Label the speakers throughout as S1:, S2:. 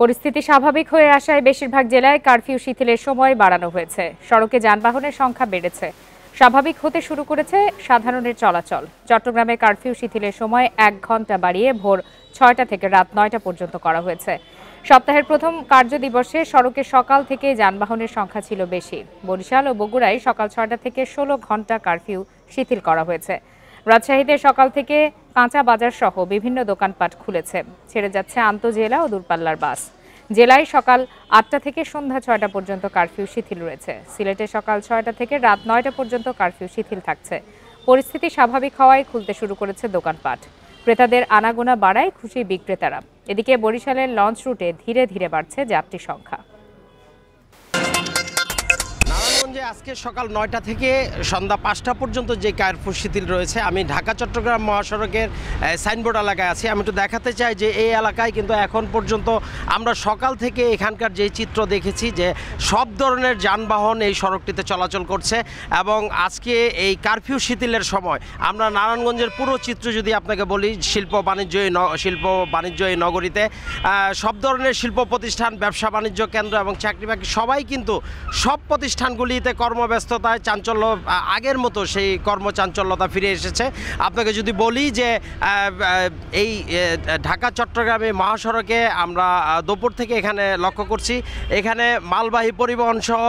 S1: পরিস্থিতি স্বাভাবিক হয়ে আসায় বেশিরভাগ জেলায় কারফিউ শিথিলের সময় বাড়ানো হয়েছে সড়কে যানবাহনের সংখ্যা বেড়েছে স্বাভাবিক হতে শুরু করেছে সাধারণের চলাচল চট্টগ্রামে কারফিউ শিথিলের সময় এক ঘন্টা বাড়িয়ে ভোর ছয়টা থেকে রাত নয়টা পর্যন্ত করা হয়েছে সপ্তাহের প্রথম কার্যদিবসে সড়কে সকাল থেকে যানবাহনের সংখ্যা ছিল বেশি বরিশাল ও বগুড়ায় সকাল ছয়টা থেকে ষোলো ঘন্টা কারফিউ শিথিল করা হয়েছে রাজশাহীতে সকাল থেকে কাঁচা বাজার সহ বিভিন্ন দোকানপাট খুলেছে ছেড়ে যাচ্ছে আন্তজেলা ও দূরপাল্লার বাস জেলায় সকাল আটটা থেকে সন্ধ্যা ছয়টা পর্যন্ত কারফিউ শিথিল রয়েছে সিলেটে সকাল ছয়টা থেকে রাত নয়টা পর্যন্ত কারফিউ শিথিল থাকছে পরিস্থিতি স্বাভাবিক হওয়ায় খুলতে শুরু করেছে দোকানপাট ক্রেতাদের আনাগোনা বাড়ায় খুশি বিক্রেতারা এদিকে বরিশালের লঞ্চ রুটে ধীরে ধীরে বাড়ছে যাত্রী সংখ্যা
S2: নারায়ণগঞ্জে আজকে সকাল নয়টা থেকে সন্ধ্যা পাঁচটা পর্যন্ত যে কার্পুর শিথিল রয়েছে আমি ঢাকা চট্টগ্রাম মহাসড়কের সাইনবোর্ড এলাকায় আছি আমি একটু দেখাতে চাই যে এই এলাকায় কিন্তু এখন পর্যন্ত আমরা সকাল থেকে এখানকার যে চিত্র দেখেছি যে সব ধরনের যানবাহন এই সড়কটিতে চলাচল করছে এবং আজকে এই কারফিউ শিথিলের সময় আমরা নারায়ণগঞ্জের পুরো চিত্র যদি আপনাকে বলি শিল্প বাণিজ্য এই শিল্প বাণিজ্য এই নগরীতে সব ধরনের শিল্প প্রতিষ্ঠান ব্যবসা বাণিজ্য কেন্দ্র এবং চাকরি বাকরি সবাই কিন্তু সব প্রতিষ্ঠানগুলি মন্ডিতে কর্মব্যস্ততায় চাঞ্চল্য আগের মতো সেই কর্মচাঞ্চল্যতা ফিরে এসেছে আপনাকে যদি বলি যে এই ঢাকা চট্টগ্রামে মহাসড়কে আমরা দুপুর থেকে এখানে লক্ষ্য করছি এখানে মালবাহী পরিবহন সহ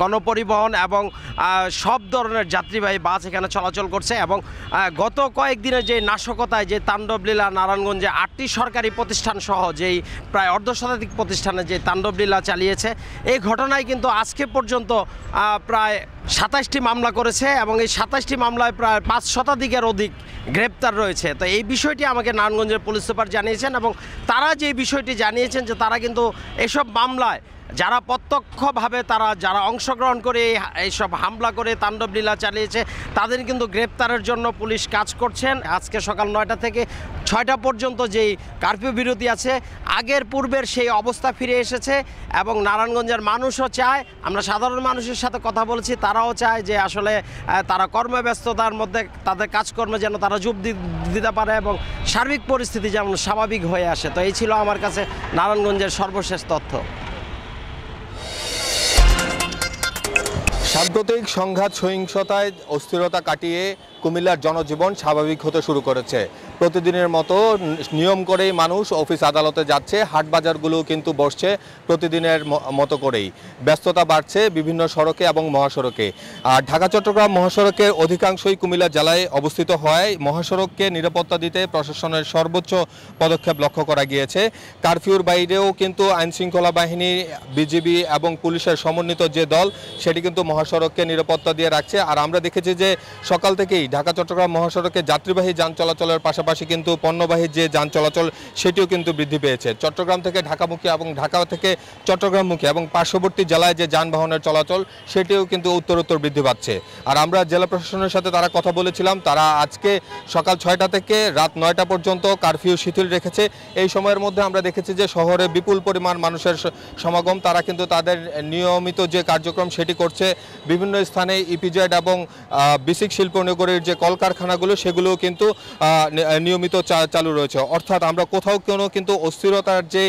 S2: গণপরিবহন এবং সব ধরনের যাত্রীবাহী বাস এখানে চলাচল করছে এবং গত কয়েকদিনের যে নাশকতায় যে তাণ্ডবলীলা নারায়ণগঞ্জে আটটি সরকারি প্রতিষ্ঠান সহ যেই প্রায় অর্ধশতাধিক প্রতিষ্ঠানে যে তাণ্ডবলীলা চালিয়েছে এই ঘটনায় কিন্তু আজকে পর্যন্ত প্রায় সাতাশটি মামলা করেছে এবং এই সাতাশটি মামলায় প্রায় পাঁচ শতাধিকের অধিক গ্রেপ্তার রয়েছে তো এই বিষয়টি আমাকে নারায়ণগঞ্জের পুলিশ সুপার জানিয়েছেন এবং তারা যে বিষয়টি জানিয়েছেন যে তারা কিন্তু এসব মামলায় যারা প্রত্যক্ষভাবে তারা যারা অংশগ্রহণ করে এইসব হামলা করে তাণ্ডব লীলা চালিয়েছে তাদের কিন্তু গ্রেপ্তারের জন্য পুলিশ কাজ করছেন আজকে সকাল নয়টা থেকে ছয়টা পর্যন্ত যেই কারফিউ বিরতি আছে আগের পূর্বের সেই অবস্থা ফিরে এসেছে এবং নারায়ণগঞ্জের মানুষও চায় আমরা সাধারণ মানুষের সাথে কথা বলেছি তারাও চায় যে আসলে তারা কর্মব্যস্ততার মধ্যে তাদের কাজকর্মে যেন তারা যোগ দিতে পারে এবং সার্বিক পরিস্থিতি যেমন স্বাভাবিক হয়ে আসে তো এই ছিল আমার কাছে নারায়ণগঞ্জের সর্বশেষ তথ্য
S3: সাম্প্রতিক সংঘাত সহিংসতায় অস্থিরতা কাটিয়ে কুমিল্লার জনজীবন স্বাভাবিক হতে শুরু করেছে প্রতিদিনের মতো নিয়ম করেই মানুষ অফিস আদালতে যাচ্ছে হাট বাজারগুলো কিন্তু বসছে প্রতিদিনের মতো করেই ব্যস্ততা বাড়ছে বিভিন্ন সড়কে এবং মহাসড়কে আর ঢাকা চট্টগ্রাম মহাসড়কের অধিকাংশই কুমিল্লা জেলায় অবস্থিত হয় মহাসড়ককে নিরাপত্তা দিতে প্রশাসনের সর্বোচ্চ পদক্ষেপ লক্ষ্য করা গিয়েছে কারফিউর বাইরেও কিন্তু আইনশৃঙ্খলা বাহিনী বিজিবি এবং পুলিশের সমন্বিত যে দল সেটি কিন্তু মহাসড়ককে নিরাপত্তা দিয়ে রাখছে আর আমরা দেখেছি যে সকাল থেকেই ঢাকা চট্টগ্রাম মহাসড়কে যাত্রীবাহী যান চলাচলের পাশাপাশি পাশাপাশি কিন্তু পণ্যবাহী যে যান চলাচল সেটিও কিন্তু বৃদ্ধি পেয়েছে চট্টগ্রাম থেকে ঢাকামুখী এবং ঢাকা থেকে চট্টগ্রামমুখী এবং পার্শ্ববর্তী জেলায় যে যানবাহনের চলাচল সেটিও কিন্তু উত্তরোত্তর বৃদ্ধি পাচ্ছে আর আমরা জেলা প্রশাসনের সাথে তারা কথা বলেছিলাম তারা আজকে সকাল ছয়টা থেকে রাত নয়টা পর্যন্ত কারফিউ শিথিল রেখেছে এই সময়ের মধ্যে আমরা দেখেছি যে শহরে বিপুল পরিমাণ মানুষের সমাগম তারা কিন্তু তাদের নিয়মিত যে কার্যক্রম সেটি করছে বিভিন্ন স্থানে ইপিজেড এবং বিসিক শিল্প নগরীর যে কলকারখানাগুলো সেগুলোও কিন্তু নিয়মিত চালু রয়েছে অর্থাৎ আমরা কোথাও কোনো কিন্তু অস্থিরতার যে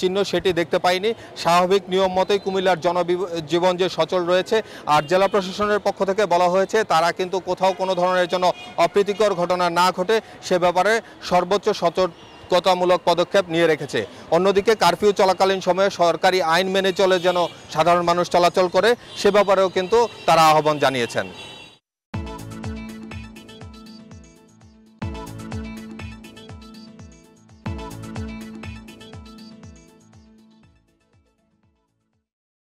S3: চিহ্ন সেটি দেখতে পাইনি স্বাভাবিক নিয়ম মতোই কুমিল্লার জনজীবন যে সচল রয়েছে আর জেলা প্রশাসনের পক্ষ থেকে বলা হয়েছে তারা কিন্তু কোথাও কোনো ধরনের জন্য অপ্রীতিকর ঘটনা না ঘটে সে ব্যাপারে সর্বোচ্চ সচল সতর্কতামূলক পদক্ষেপ নিয়ে রেখেছে অন্যদিকে কারফিউ চলাকালীন সময়ে সরকারি আইন মেনে চলে যেন সাধারণ মানুষ চলাচল করে সে ব্যাপারেও কিন্তু তারা আহ্বান জানিয়েছেন